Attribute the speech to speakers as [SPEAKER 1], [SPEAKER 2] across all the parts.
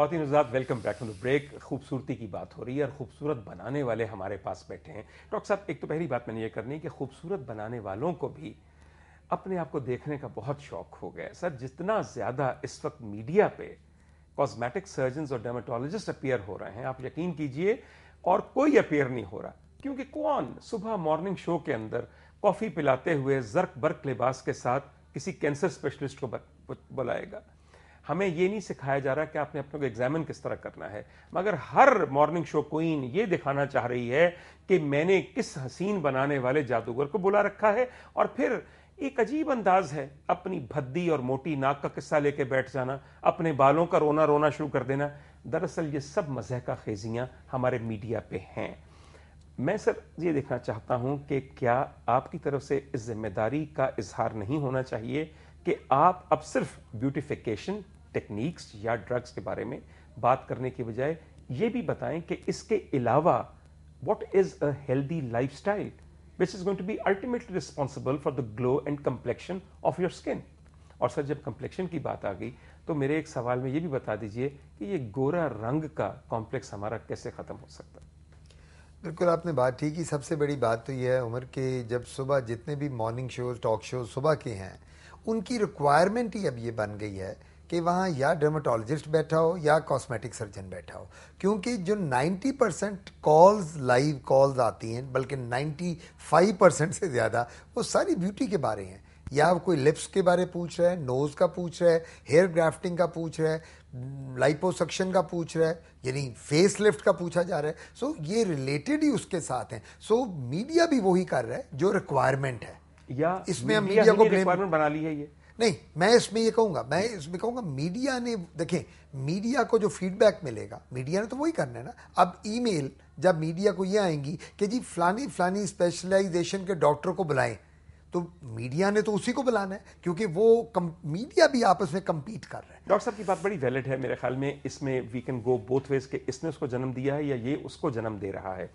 [SPEAKER 1] खातिन हजरात welcome back to the break खूबसूरती की बात हो रही है और खूबसूरत बनाने वाले हमारे पास बैठे हैं डॉक्टर साहब एक तो पहली बात मैंने ये करनी कि खूबसूरत बनाने वालों को भी अपने आप को देखने का बहुत शौक हो गया सर जितना ज़्यादा इस वक्त मीडिया पे कॉस्मेटिक सर्जन और डर्माटोलॉजिस्ट अपेयर हो रहे हैं आप यकीन कीजिए और कोई अपेयर नहीं हो रहा क्योंकि कौन सुबह मॉर्निंग शो के अंदर कॉफ़ी पिलाते हुए जर्क बर्क लिबास के साथ किसी कैंसर स्पेशलिस्ट को बुलाएगा हमें ये नहीं सिखाया जा रहा कि आपने अपने को एग्जामिन किस तरह करना है मगर हर मॉर्निंग शो क्वीन ये दिखाना चाह रही है कि मैंने किस हसीन बनाने वाले जादूगर को बुला रखा है और फिर एक अजीब अंदाज है अपनी भद्दी और मोटी नाक का किस्सा लेके बैठ जाना अपने बालों का रोना रोना शुरू कर देना दरअसल ये सब मजह का खेजियाँ हमारे मीडिया पे हैं मैं सर ये देखना चाहता हूँ कि क्या आपकी तरफ से इस जिम्मेदारी का इजहार नहीं होना चाहिए कि आप अब सिर्फ ब्यूटिफिकेशन टेक्निक्स या ड्रग्स के बारे में बात करने के बजाय ये भी बताएं कि इसके अलावा is a healthy life style which is going to be ultimately responsible for the glow and complexion of your skin और सर जब कम्प्लेक्शन की बात आ गई तो मेरे एक सवाल में ये भी बता दीजिए कि ये गोरा रंग का कॉम्प्लेक्स हमारा कैसे ख़त्म हो सकता है
[SPEAKER 2] बिल्कुल आपने बात ठीक ही सबसे बड़ी बात तो यह है उम्र के जब सुबह जितने भी मॉर्निंग शोज़ टॉक शोज़ सुबह के हैं उनकी रिक्वायरमेंट ही अब ये बन गई है कि वहाँ या डर्माटोलॉजिस्ट बैठा हो या कॉस्मेटिक सर्जन बैठा हो क्योंकि जो 90 परसेंट कॉल्स लाइव कॉल्स आती हैं बल्कि 95 परसेंट से ज़्यादा वो सारी ब्यूटी के बारे हैं या कोई लिप्स के बारे पूछ रहा है नोज़ का पूछ रहा है हेयर ग्राफ्टिंग का पूछ रहा है लाइपोसक्शन का पूछ रहा है यानी फेस लिफ्ट का पूछा जा रहा है सो so, ये रिलेटेड ही उसके साथ हैं सो so, मीडिया भी वही कर रहा है जो रिक्वायरमेंट है या इसमें मीडिया को रिक्वायरमेंट बना ली है ये नहीं मैं इसमें ये कहूंगा मैं इसमें कहूँगा मीडिया ने देखें मीडिया को जो फीडबैक मिलेगा मीडिया ने तो वही करना है ना अब ईमेल जब मीडिया को ये आएंगी कि जी फलानी फलानी स्पेशलाइजेशन के डॉक्टर को बुलाएं तो मीडिया ने तो उसी को बुलाना है क्योंकि वो कम, मीडिया भी आपस में कम्पीट कर रहे
[SPEAKER 1] हैं डॉक्टर साहब की बात बड़ी वैलिड है मेरे ख्याल में इसमें we can go both ways के इसने उसको जन्म दिया है या ये उसको जन्म दे रहा है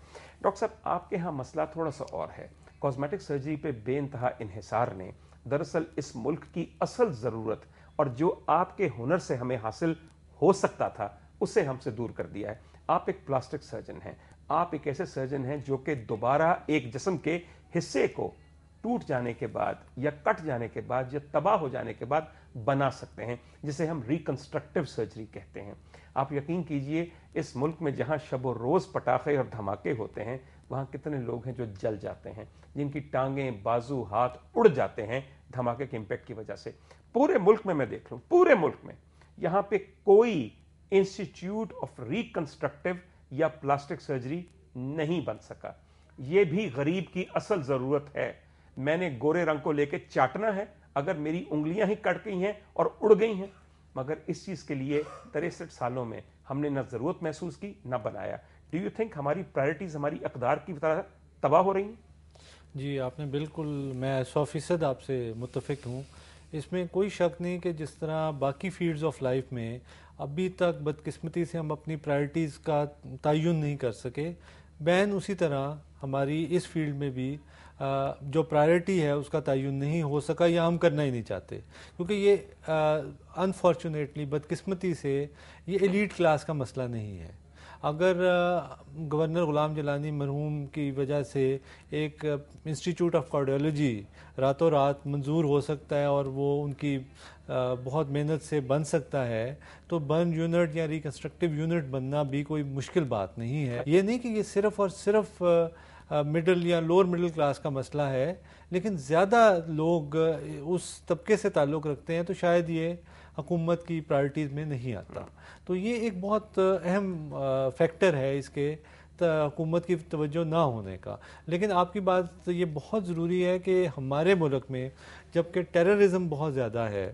[SPEAKER 1] डॉक्टर साहब आपके यहाँ मसला थोड़ा सा और है कॉस्मेटिक सर्जरी पे बेानतहा इहिसार ने दरअसल इस मुल्क की असल ज़रूरत और जो आपके हुनर से हमें हासिल हो सकता था उसे हमसे दूर कर दिया है आप एक प्लास्टिक सर्जन हैं आप एक ऐसे सर्जन हैं जो कि दोबारा एक जिसम के हिस्से को टूट जाने के बाद या कट जाने के बाद या तबाह हो जाने के बाद बना सकते हैं जिसे हम रिकन्स्ट्रक्टिव सर्जरी कहते हैं आप यकीन कीजिए इस मुल्क में जहाँ शब रोज़ पटाखे और धमाके होते हैं वहाँ कितने लोग हैं जो जल जाते हैं जिनकी टांगें बाजू हाथ उड़ जाते हैं धमाके के इंपैक्ट की वजह से पूरे मुल्क में मैं देख लूँ पूरे मुल्क में यहाँ पे कोई इंस्टीट्यूट ऑफ रिकंस्ट्रक्टिव या प्लास्टिक सर्जरी नहीं बन सका ये भी गरीब की असल ज़रूरत है मैंने गोरे रंग को लेके चाटना है अगर मेरी उंगलियां ही कट गई हैं और उड़ गई हैं मगर इस चीज़ के लिए तिरसठ सालों में हमने ना ज़रूरत महसूस की ना बनाया डू यू थिंक हमारी प्रायोरिटीज़ हमारी अकदार की तरह तबाह हो
[SPEAKER 3] रही हैं जी आपने बिल्कुल मैं सौ फ़ीसद आपसे मुतफिक हूँ इसमें कोई शक नहीं कि जिस तरह बाकी फील्ड्स ऑफ लाइफ में अभी तक बदकिस्मती से हम अपनी प्रायरिटीज़ का तयन नहीं कर सके बैन उसी तरह हमारी इस फील्ड में भी जो प्रायोरिटी है उसका तयन नहीं हो सका या हम करना ही नहीं चाहते क्योंकि ये अनफॉर्चुनेटली बदकिस्मती से ये एलिट क्लास का मसला नहीं है अगर गवर्नर ग़ुलाम जलानी मरहूम की वजह से एक इंस्टीट्यूट ऑफ कार्डियोलॉजी रातों रात मंजूर हो सकता है और वो उनकी बहुत मेहनत से बन सकता है तो बर्न यूनिट या रिकन्स्ट्रक्टिव यूनिट बनना भी कोई मुश्किल बात नहीं है ये नहीं कि ये सिर्फ़ और सिर्फ़ मिडिल या लोअर मिडिल क्लास का मसला है लेकिन ज़्यादा लोग उस तबके से ताल्लुक़ रखते हैं तो शायद ये हकूमत की प्रायोरिटीज़ में नहीं आता तो ये एक बहुत अहम फैक्टर है इसके हकूमत की तवज्जो ना होने का लेकिन आपकी बात ये बहुत ज़रूरी है कि हमारे मुल्क में जबकि टेररिज्म बहुत ज़्यादा है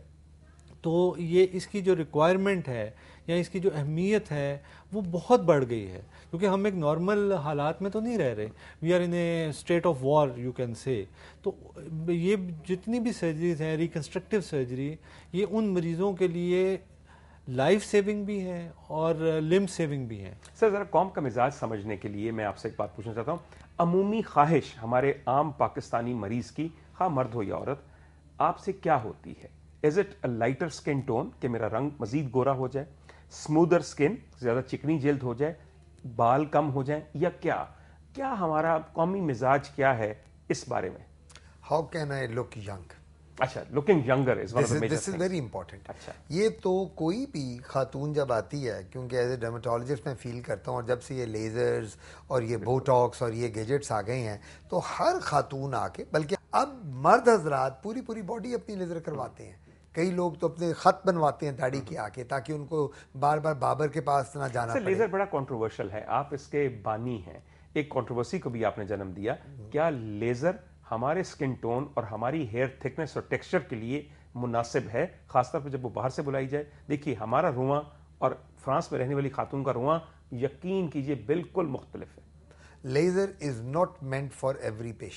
[SPEAKER 3] तो ये इसकी जो रिक्वायरमेंट है या इसकी जो अहमियत है वो बहुत बढ़ गई है क्योंकि हम एक नॉर्मल हालात में तो नहीं रह रहे we are in a state of war you can say तो ये जितनी भी सर्जरीज हैं रिकन्स्ट्रक्टिव सर्जरी ये उन मरीजों के लिए लाइफ सेविंग भी है और लिम
[SPEAKER 1] सेविंग भी है सर ज़रा कॉम का मिजाज समझने के लिए मैं आपसे एक बात पूछना चाहता हूँ अमूमी ख्वाहिश हमारे आम पाकिस्तानी मरीज़ की खा हाँ, मर्द हो या औरत आपसे क्या होती है is it a lighter skin tone कि मेरा रंग मजीद गोरा हो जाए स्मूदर स्किन ज़्यादा चिकनी जल्द हो जाए बाल कम हो जाए या क्या क्या हमारा कौमी मिजाज क्या है इस बारे में how can I look young अच्छा looking younger is this is very
[SPEAKER 2] important अच्छा ये तो कोई भी खातून जब आती है क्योंकि एज ए डर्माटोलॉजिस्ट मैं फील करता हूँ और जब से ये लेज़र्स और ये बोटॉक्स और ये गैजेट्स आ गए हैं तो हर खातून आके बल्कि अब मर्द हजरात पूरी पूरी बॉडी अपनी लेज़र करवाते हैं कई लोग तो अपने खत बनवाते हैं दाढ़ी के आके ताकि उनको बार बार बाबर के पास ना जाना पड़े।
[SPEAKER 1] लेजर बड़ा कंट्रोवर्शियल है आप इसके बानी हैं एक कंट्रोवर्सी को भी आपने जन्म दिया क्या लेजर हमारे स्किन टोन और हमारी हेयर थिकनेस और टेक्सचर के लिए मुनासिब है खासतौर पर जब वो बाहर से बुलाई जाए देखिए हमारा रुआ और फ्रांस में रहने वाली खातून का रुआ यकीन कीजिए बिल्कुल मुख्तलिफ है laser is not meant for
[SPEAKER 2] every patient